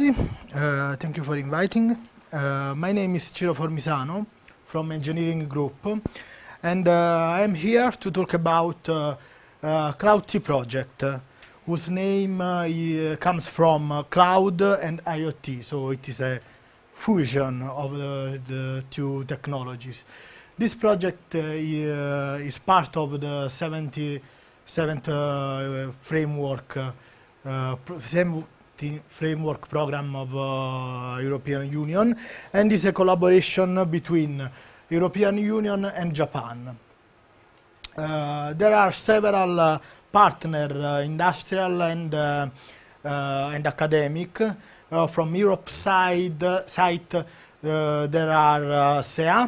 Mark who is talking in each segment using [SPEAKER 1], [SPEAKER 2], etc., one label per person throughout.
[SPEAKER 1] everybody. Uh, thank you for inviting. Uh, my name is Ciro Formisano from Engineering Group, and uh, I am here to talk about uh, uh T project, uh, whose name uh, comes from cloud and IoT, so it is a fusion of the two technologies. This project is part of the 77th framework, Framework Program of uh, European Union, and is a collaboration between European Union and Japan. Uh, there are several uh, partner uh, industrial and, uh, uh, and academic. from Europe side, site, there are SEA,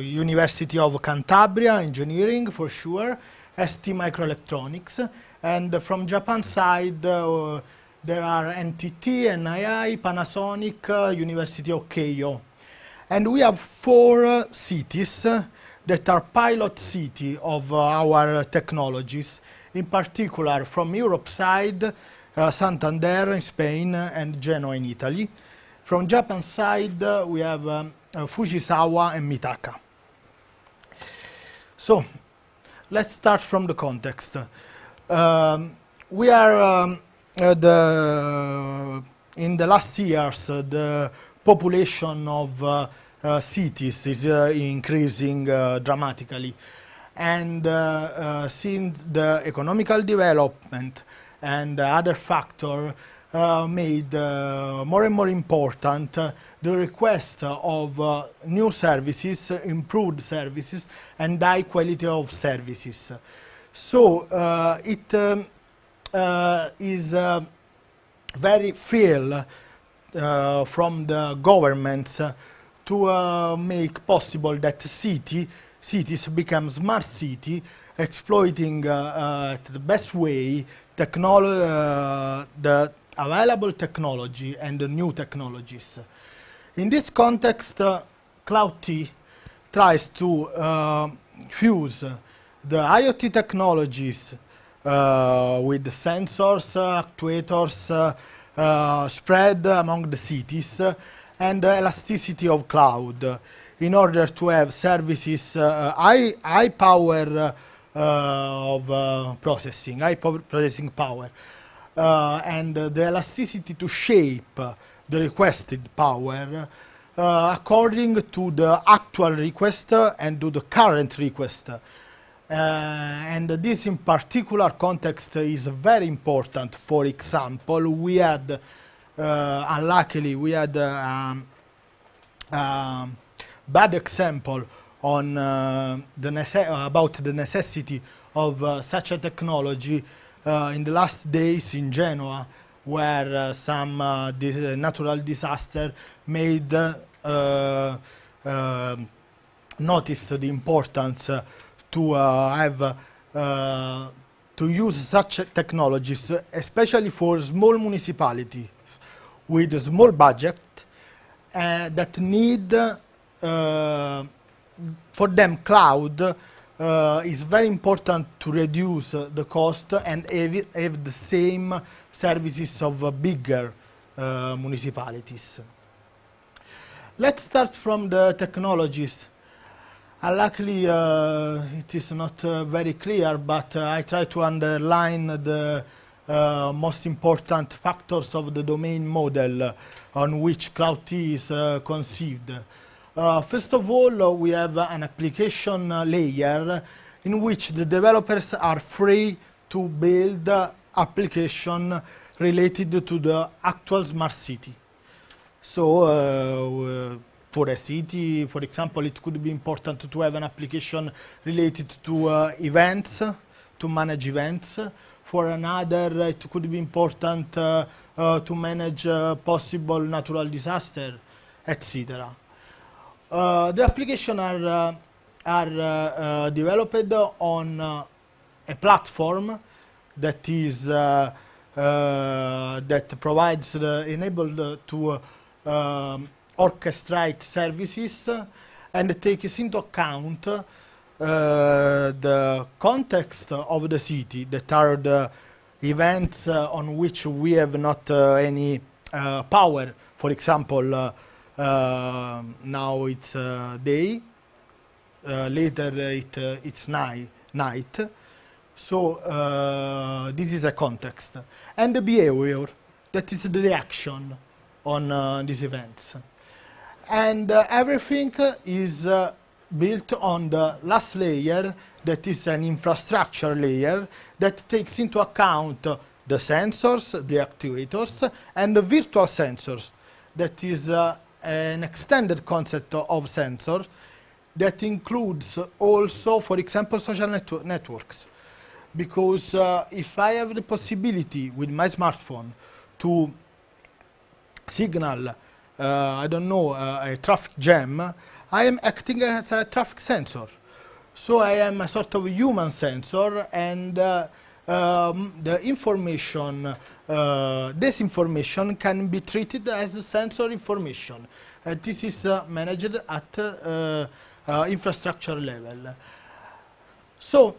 [SPEAKER 1] University of Cantabria, engineering for sure, ST Microelectronics, and from Japan side, uh, there are NTT, NII, Panasonic, uh, University of Keio. And we have four uh, cities that are pilot city of our technologies. In particular, from Europe side, Santander in Spain and Genoa in Italy. From Japan side, uh, we have um, uh, Fujisawa and Mitaka. So, let's start from the context. Um, we are um, uh, the in the last years uh, the population of uh, uh cities is uh, increasing uh, dramatically and since the economical development and other factor made more and more important the request of new services, improved services and high quality of services. So uh, it um, uh, is uh, very fair from the governments to make possible that city cities become smart city, exploiting uh, uh, the best way uh, the available technology and the new technologies. In this context, uh, Cloud T tries to fuse the IoT technologies uh, with sensors, uh, actuators, uh, uh, spread among the cities, and the elasticity of cloud in order to have services high, high power of processing, high power processing power, and the elasticity to shape the requested power uh, according to the actual request and to the current request. Uh, and this in particular context is very important. For example, we had, uh, unluckily, we had um, um, bad example on uh, the about the necessity of uh, such a technology uh, in the last days in Genoa, where uh, some dis natural disaster made um, notice the importance to uh, have uh, to use such technologies, especially for small municipalities with a small budget uh, that need, uh, for them, cloud uh, is very important to reduce the cost and have, have, the same services of bigger uh, municipalities. Let's start from the technologies uh, luckily, uh, it is not uh, very clear, but I try to underline the most important factors of the domain model on which Cloud T is conceived. first of all, we have an application layer in which the developers are free to build application related to the actual smart city. So uh, for a city, for example, it could be important to have an application related to uh, events, to manage events. For another, uh, it could be important uh, uh, to manage uh, possible natural disaster, etc. Uh, the applications are, are developed on a platform that is that provides the enabled to um, orchestrate services and takes into account uh, the context of the city that are the events uh, on which we have not uh, any power. For example, now it's day, later it, it's ni night. So uh, this is a context. And the behavior, that is the reaction on uh, these events and uh, everything is uh, built on the last layer that is an infrastructure layer that takes into account the sensors, the actuators, and the virtual sensors. That is uh, an extended concept of sensor that includes also, for example, social networks. Because uh, if I have the possibility with my smartphone to signal uh, I don't know, uh, a traffic jam, I am acting as a traffic sensor. So I am a sort of human sensor and uh, um, the information, this information can be treated as sensor information. this is managed at infrastructure level. So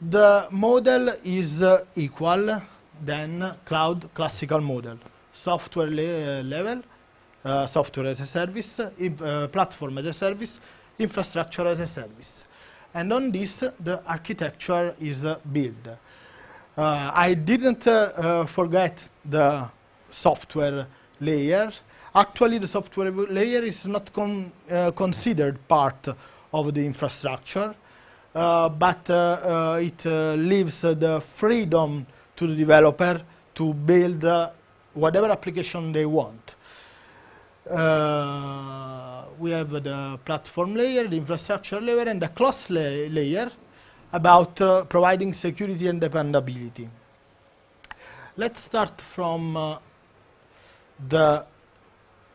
[SPEAKER 1] the model is uh, equal than cloud classical model, software le level, uh, software as a service, uh, platform as a service, infrastructure as a service. And on this, the architecture is uh, built. Uh, I didn't uh, forget the software layer. Actually, the software layer is not con considered part of the infrastructure, but it leaves the freedom to the developer to build whatever application they want uh, we have the platform layer, the infrastructure layer, and the class la layer about uh, providing security and dependability. Let's start from uh, the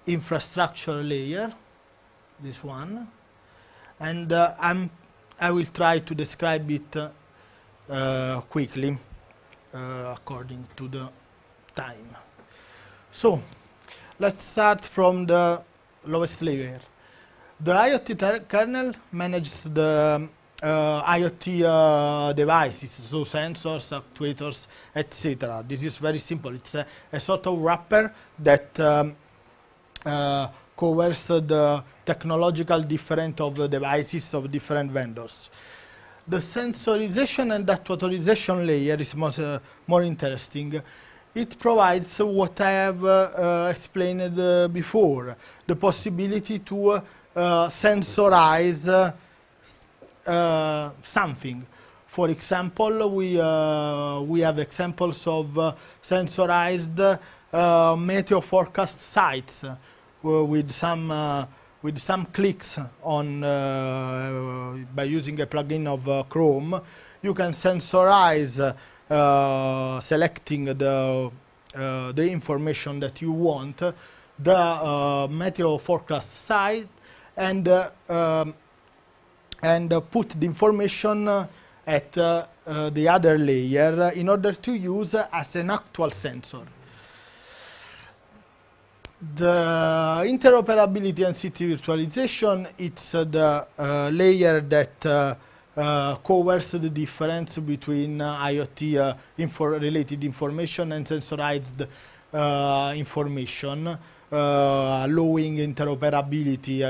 [SPEAKER 1] infrastructure layer, this one, and uh, I'm, I will try to describe it uh, uh, quickly according to the time. So, Let's start from the lowest layer. The IoT kernel manages the uh, IoT uh, devices, so sensors, actuators, etc. This is very simple. It's a, a sort of wrapper that um, uh, covers the technological difference of the devices of different vendors. The sensorization and actuatorization layer is most, uh, more interesting it provides what I have uh, uh, explained uh, before, the possibility to sensorize something. For example, we, we have examples of sensorized meteor forecast sites with some with some clicks on uh, by using a plugin of uh, Chrome, you can sensorize uh, selecting the, uh, the information that you want, the uh, meteor forecast site, and, um, and put the information at the other layer in order to use as an actual sensor the interoperability and city virtualization it's uh, the uh, layer that uh, uh, covers the difference between uh, IoT uh, infor related information and sensorized information, allowing interoperability,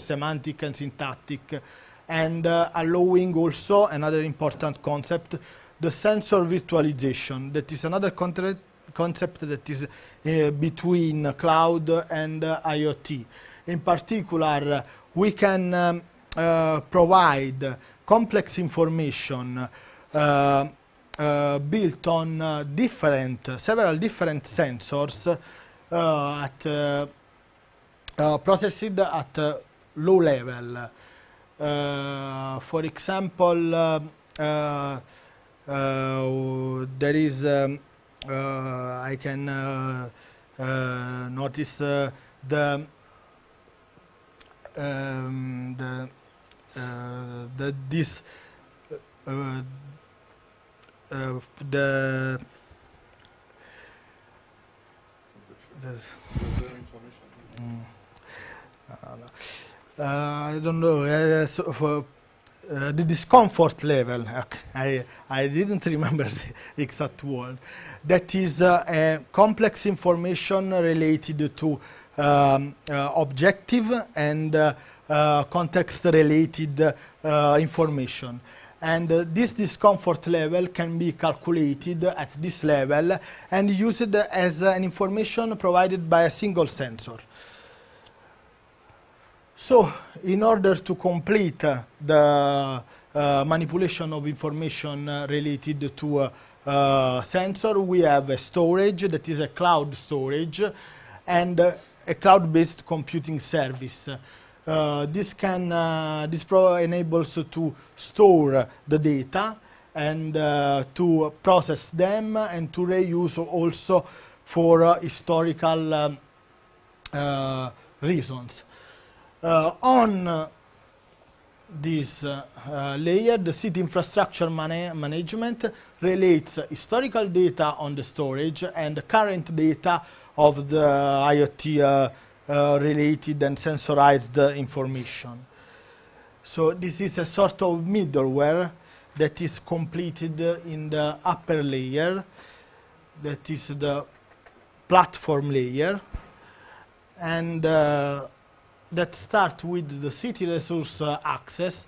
[SPEAKER 1] semantic and syntactic, and allowing also another important concept, the sensor virtualization. That is another concept that is uh, between cloud and uh, IoT. In particular, we can um, provide complex information uh, uh, built on uh, different, several different sensors at, processed at low level. for example, there is, um, I can notice the um, the uh, that this uh, uh, the this mm. I don't know so for uh, the discomfort level, okay. I, I didn't remember the exact word, that is uh, complex information related to um, objective and uh, context-related uh, information. And uh, this discomfort level can be calculated at this level and used as an information provided by a single sensor. So, in order to complete the uh, manipulation of information uh, related to a uh, sensor. We have a storage that is a cloud storage and a cloud-based computing service. Uh, this can uh, this enables to store the data and uh, to process them and to reuse also for historical um, uh, reasons. Uh, on this uh, layer, the city infrastructure man management relates historical data on the storage and the current data of the IoT uh, related and sensorized information. So this is a sort of middleware that is completed uh, in the upper layer, that is the platform layer, and uh, that starts with the city resource uh, access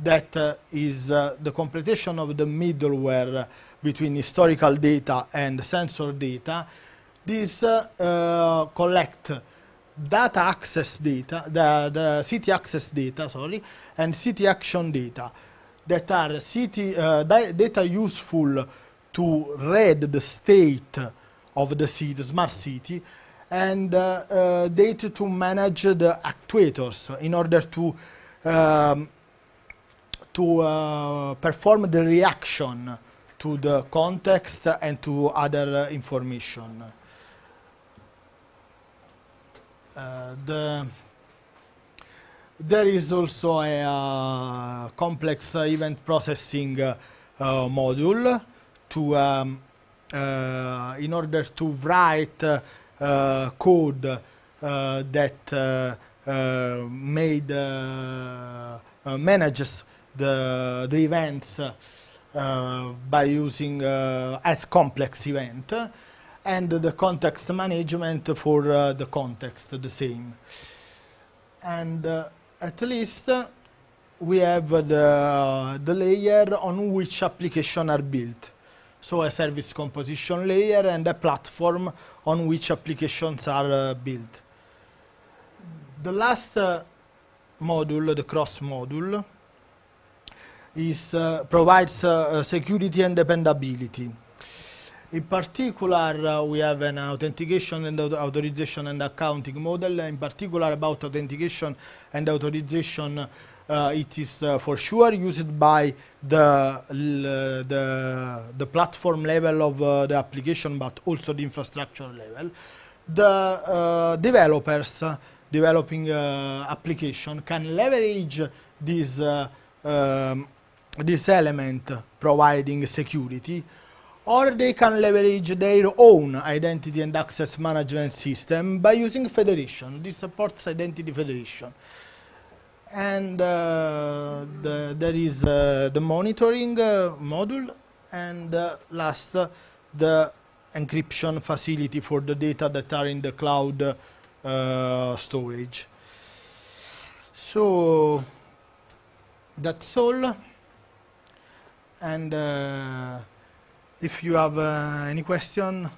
[SPEAKER 1] That uh, is uh, the completion of the middleware between historical data and sensor data. This collect data access data, the, the city access data, sorry, and city action data that are city uh, data useful to read the state of the city, smart city, and uh, uh, data to manage the actuators in order to um, to uh, perform the reaction to the context and to other uh, information. Uh, the there is also a uh, complex event processing uh, module to um, in order to write code that made manages the the events by using as complex event and the context management for uh, the context the same. And uh, at least uh, we have the, the layer on which applications are built. So a service composition layer and a platform on which applications are uh, built. The last uh, module, the cross module, is, uh, provides security and dependability. In particular, uh, we have an authentication and authorization and accounting model. In particular, about authentication and authorization, uh, it is uh, for sure used by the, the, the platform level of uh, the application, but also the infrastructure level. The uh, developers uh, developing uh, application can leverage this, um, this element providing security or they can leverage their own identity and access management system by using federation. This supports identity federation. And uh, the, there is uh, the monitoring uh, module and uh, last uh, the encryption facility for the data that are in the cloud uh, storage. So that's all. And if you have uh, any question,